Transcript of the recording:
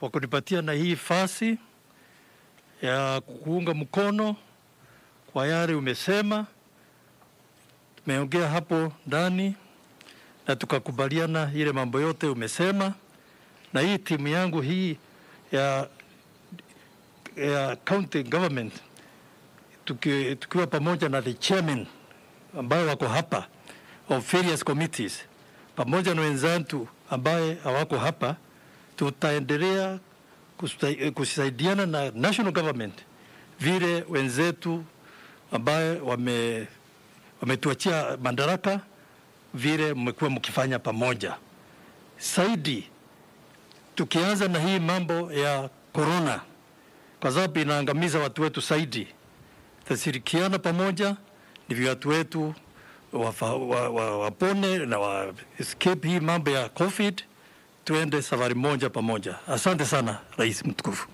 kwa kunipatia na hii fasi ya kuunga mkono kwa yale umesema. Tumeongea hapo ndani na tukakubaliana ile mambo yote umesema, na hii timu yangu hii ya, ya county government tuki, tukiwa pamoja na the chairman ambayo wako hapa of various committees pamoja na wenzantu ambaye hawako hapa tutaendelea eh, kusaidiana na national government vile wenzetu ambaye wame wametuachia madaraka vile mmekuwa mkifanya pamoja saidi, tukianza na hii mambo ya korona, kwa sababu inaangamiza watu wetu saidi. tashirikiana pamoja ndivyo watu wetu wapone wa, wa, wa na wa escape hii mambo ya COVID tuende safari moja pamoja. Asante sana rais mtukufu.